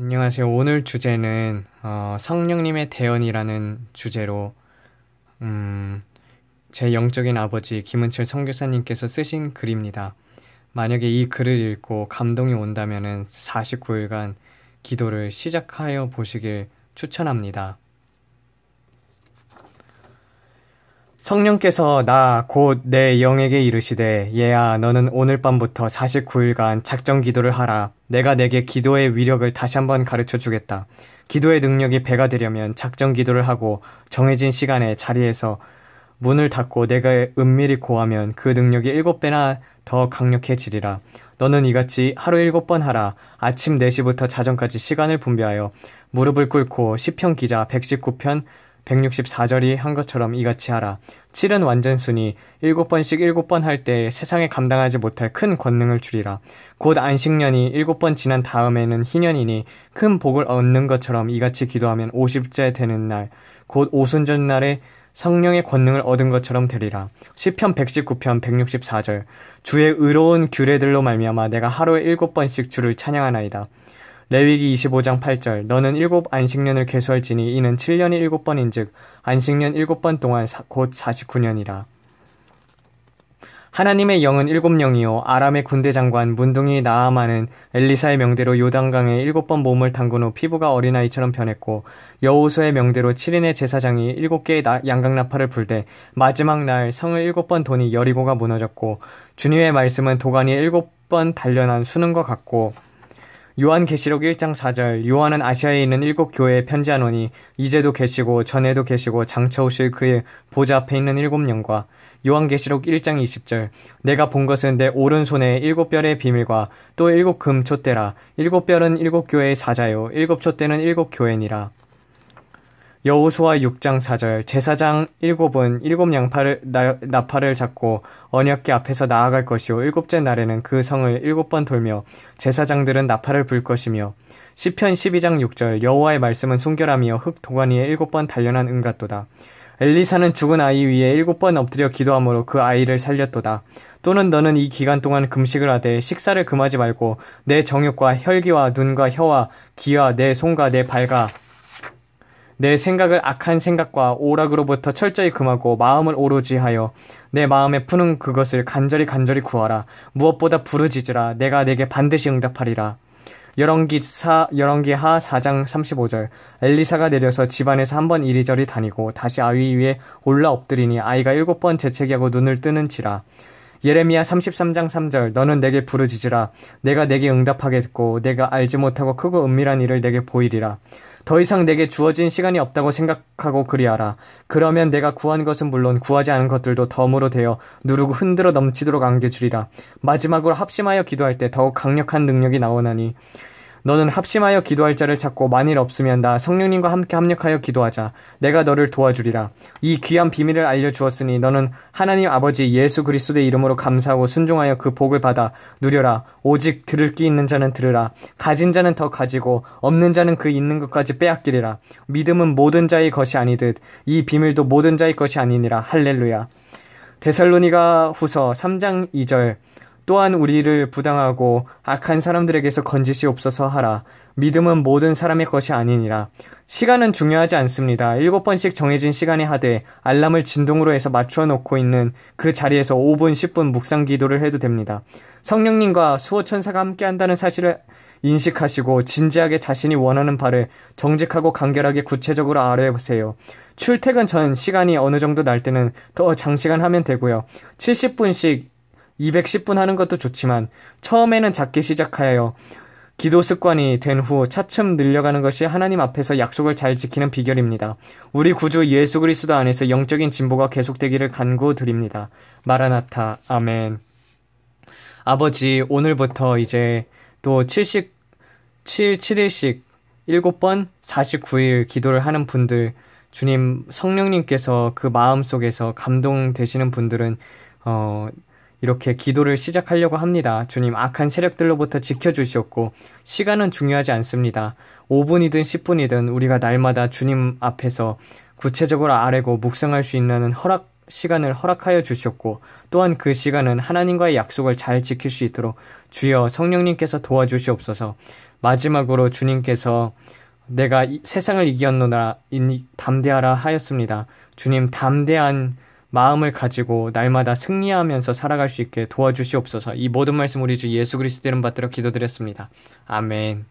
안녕하세요. 오늘 주제는 어, 성령님의 대언이라는 주제로 음, 제 영적인 아버지 김은철 성교사님께서 쓰신 글입니다. 만약에 이 글을 읽고 감동이 온다면 49일간 기도를 시작하여 보시길 추천합니다. 성령께서 나 곧 내 영에게 이르시되 얘야 너는 오늘 밤부터 49일간 작정 기도를 하라 내가 내게 기도의 위력을 다시 한번 가르쳐 주겠다 기도의 능력이 배가 되려면 작정 기도를 하고 정해진 시간에 자리에서 문을 닫고 내가 은밀히 고하면 그 능력이 일곱 배나 더 강력해지리라 너는 이같이 하루 일곱 번 하라. 아침 4시부터 자정까지 시간을 분배하여 무릎을 꿇고 시편 기자 119편 164절이 한 것처럼 이같이 하라. 7은 완전순이 7번씩 7번 할 때에 세상에 감당하지 못할 큰 권능을 주리라. 곧 안식년이 7번 지난 다음에는 희년이니 큰 복을 얻는 것처럼 이같이 기도하면 50째 되는 날, 곧 오순절 날에 성령의 권능을 얻은 것처럼 되리라. 시편 119편 164절 주의 의로운 규례들로 말미암아 내가 하루에 7번씩 주를 찬양하나이다. 레위기 25장 8절 너는 일곱 안식년을 계수할지니 이는 7년이 일곱 번인즉 안식년 일곱 번 동안 사, 곧 49년이라 하나님의 영은 일곱 영이요 아람의 군대 장관 문둥이 나아마는 엘리사의 명대로 요단강에 일곱 번 몸을 담근 후 피부가 어린아이처럼 변했고 여호수의 명대로 7인의 제사장이 일곱 개의 양각 나팔을 불되 마지막 날 성을 일곱 번 도니 여리고가 무너졌고 주님의 말씀은 도가니 일곱 번 단련한 수능과 같고 요한계시록 1장 4절 요한은 아시아에 있는 일곱 교회에 편지하노니 이제도 계시고 전에도 계시고 장차 오실 그의 보좌 앞에 있는 일곱 영과 요한계시록 1장 20절 내가 본 것은 내 오른손에 일곱 뼈의 비밀과 또 일곱 금초대라 일곱 뼈는 일곱 교회의 사자요 일곱 촛대는 일곱 교회니라 여호수아 6장 4절 제사장 일곱은 일곱 양파를 나, 나팔을 잡고 언약궤 앞에서 나아갈 것이요 일곱째 날에는 그 성을 일곱 번 돌며 제사장들은 나팔을 불 것이며 시편 12장 6절 여호와의 말씀은 순결함이여 흙 도가니에 일곱 번 단련한 은같도다 엘리사는 죽은 아이 위에 일곱 번 엎드려 기도함으로 그 아이를 살렸도다. 또는 너는 이 기간 동안 금식을 하되 식사를 금하지 말고 내 정욕과 혈기와 눈과 혀와 귀와 내 손과 내 발과 내 생각을 악한 생각과 오락으로부터 철저히 금하고 마음을 오로지 하여 내 마음에 푸는 그것을 간절히 간절히 구하라. 무엇보다 부르짖으라. 내가 내게 반드시 응답하리라. 열왕기 사 열왕기 하 4장 35절 엘리사가 내려서 집안에서 한번 이리저리 다니고 다시 아위 위에 올라 엎드리니 아이가 일곱 번 재채기하고 눈을 뜨는지라 예레미야 33장 3절 너는 내게 부르짖으라 내가 내게 응답하겠고 내가 알지 못하고 크고 은밀한 일을 내게 보이리라 더 이상 내게 주어진 시간이 없다고 생각하고 그리하라. 그러면 내가 구한 것은 물론 구하지 않은 것들도 덤으로 되어 누르고 흔들어 넘치도록 안겨주리라. 마지막으로 합심하여 기도할 때 더욱 강력한 능력이 나오나니 너는 합심하여 기도할 자를 찾고 만일 없으면 나 성령님과 함께 합력하여 기도하자. 내가 너를 도와주리라. 이 귀한 비밀을 알려주었으니 너는 하나님 아버지 예수 그리스도의 이름으로 감사하고 순종하여 그 복을 받아 누려라. 오직 들을 끼 있는 자는 들으라. 가진 자는 더 가지고 없는 자는 그 있는 것까지 빼앗기리라. 믿음은 모든 자의 것이 아니듯 이 비밀도 모든 자의 것이 아니니라. 할렐루야. 데살로니가 후서 3장 2절 또한 우리를 부당하고 악한 사람들에게서 건지시없어서 하라. 믿음은 모든 사람의 것이 아니니라. 시간은 중요하지 않습니다. 일곱 번씩 정해진 시간에 하되 알람을 진동으로 해서 맞춰 놓고 있는 그 자리에서 5분, 10분 묵상 기도를 해도 됩니다. 성령님과 수호 천사가 함께 한다는 사실을 인식하시고 진지하게 자신이 원하는 바를 정직하고 간결하게 구체적으로 알아보세요. 출퇴근 전 시간이 어느 정도 날 때는 더 장시간 하면 되고요. 70분씩 210분 하는 것도 좋지만 처음에는 작게 시작하여 기도 습관이 된 후 차츰 늘려가는 것이 하나님 앞에서 약속을 잘 지키는 비결입니다. 우리 구주 예수 그리스도 안에서 영적인 진보가 계속되기를 간구드립니다. 마라나타 아멘. 아버지 오늘부터 이제 또7 7일씩 7번 49일 기도를 하는 분들 주님 성령님께서 그 마음 속에서 감동되시는 분들은 어 이렇게 기도를 시작하려고 합니다. 주님, 악한 세력들로부터 지켜주시옵고, 시간은 중요하지 않습니다. 5분이든 10분이든 우리가 날마다 주님 앞에서 구체적으로 아뢰고 묵상할 수 있는 허락, 시간을 허락하여 주셨고 또한 그 시간은 하나님과의 약속을 잘 지킬 수 있도록 주여 성령님께서 도와주시옵소서 마지막으로 주님께서 내가 이 세상을 이겼노라 담대하라 하였습니다. 주님 담대한 마음을 가지고 날마다 승리하면서 살아갈 수 있게 도와주시옵소서. 이 모든 말씀 우리 주 예수 그리스도 이름 받들어 기도드렸습니다. 아멘.